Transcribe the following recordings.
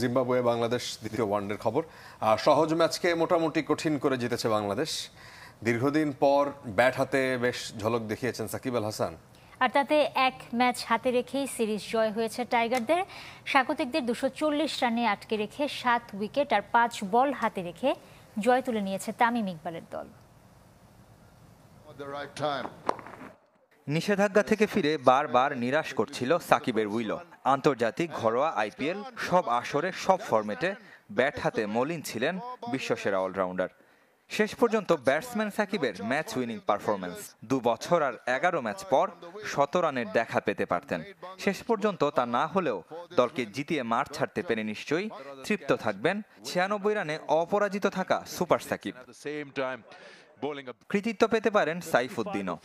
Zimbabwe Bangladesh দ্বিতীয় ওয়ানডের খবর সহজ ম্যাচকে মোটামুটি কঠিন করে জিতেছে বাংলাদেশ দীর্ঘদিন পর ব্যাট হাতে বেশ ঝলক দেখিয়েছেন সাকিব আল হাসান আর তাতে এক ম্যাচ হাতে রেখেই সিরিজ জয় হয়েছে টাইগারদের স্বাগতিকদের দুশো চল্লিশ রানে আটকে রেখে সাত উইকেট আর পাঁচ বল হাতে রেখে জয় তুলে নিয়েছে তামিম ইকবালের দল নিষেধাজ্ঞা থেকে ফিরে বারবার নিরাশ করছিল সাকিবের উইলো আন্তর্জাতিক ঘরোয়া আইপিএল সব আসরে সব ফর্মেটে ব্যাট হাতে মলিন ছিলেন বিশ্বসেরা অলরাউন্ডার শেষ পর্যন্ত ব্যাটসম্যান সাকিবের ম্যাচ উইনিং পারফরমেন্স দু বছর আর এগারো ম্যাচ পর শত রানের দেখা পেতে পারতেন শেষ পর্যন্ত তা না হলেও দলকে জিতিয়ে মার ছাড়তে পেরে নিশ্চয়ই তৃপ্ত থাকবেন ছিয়ানব্বই রানে অপরাজিত থাকা সুপার সাকিব কৃতিত্ব পেতে পারেন সাইফুদ্দিনও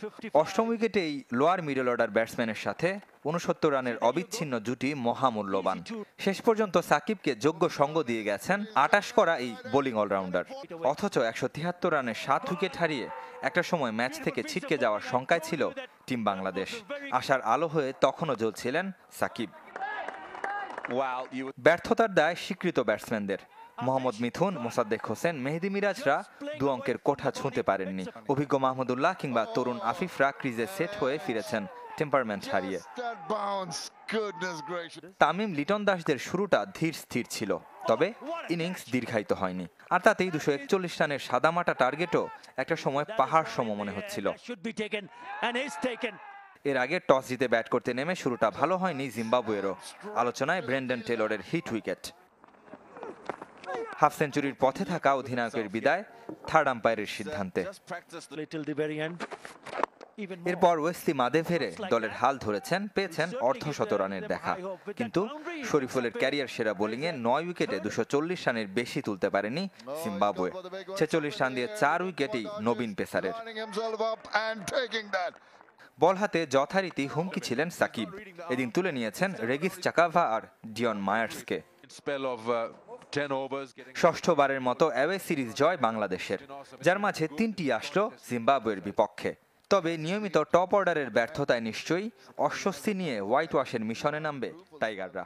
অষ্টম উইকেটে এই লোয়ার মিডল অর্ডার ব্যাটসম্যানের সাথে উনসত্তর রানের অবিচ্ছিন্ন জুটি মহামূল্যবান শেষ পর্যন্ত সাকিবকে যোগ্য সঙ্গ দিয়ে গেছেন আটাশ করা এই বোলিং অলরাউন্ডার অথচ একশো তিয়াত্তর রানের সাত উইকেট হারিয়ে একটা সময় ম্যাচ থেকে ছিটকে যাওয়ার শঙ্কায় ছিল টিম বাংলাদেশ আসার আলো হয়ে তখনও জ্বলছিলেন সাকিব ব্যর্থতার দায় স্বীকৃত ব্যাটসম্যানদের মোহাম্মদ মিথুন মোসাদ্দেক হোসেন মেহেদি মিরাজরা দু অঙ্কের কোঠা ছুঁতে পারেননি অভিজ্ঞ মাহমুদুল্লাহ কিংবা তরুণ আফিফরা ক্রিজে সেট হয়ে ফিরেছেন টেম্পারমেন্ট হারিয়ে তামিম লিটন দাসদের শুরুটা ধীর স্থির ছিল তবে ইনিংস দীর্ঘায়িত হয়নি আর তাতেই দুশো একচল্লিশ রানের সাদামাটা টার্গেটও একটা সময় পাহাড় সম মনে হচ্ছিল এর আগে টস জিতে ব্যাট করতে নেমে শুরুটা ভালো হয়নি জিম্বাবুয়েরও আলোচনায় ব্রেন্ডন টেলরের হিট উইকেট হাফ সেঞ্চুরির পথে থাকা অধিনায়কের বিদায় থার্ড আম্পায়ারের সিদ্ধান্তে এরপর মাদে ফেরে দলের হাল ধরেছেন পেয়েছেন অর্ধশত রানের দেখা কিন্তু শরীফুলের ক্যারিয়ার সেরা বোলিং এ নয় উইকেটে দুশো চল্লিশ রানের বেশি তুলতে পারেনি সিম্বাবুয়ে ছেচল্লিশ রান দিয়ে চার উইকেটই নবীন পেসারের বল হাতে যথারীতি হুমকি ছিলেন সাকিব এদিন তুলে নিয়েছেন রেগিস চাকাভা আর ডিয়ন মায়ার্সকে ষষ্ঠবারের মতো অ্যাওয়ে সিরিজ জয় বাংলাদেশের যার মাঝে তিনটি আসলো জিম্বাবুয়ের বিপক্ষে তবে নিয়মিত টপ অর্ডারের ব্যর্থতায় নিশ্চয়ই অস্বস্তি নিয়ে হোয়াইট ওয়াশের মিশনে নামবে টাইগাররা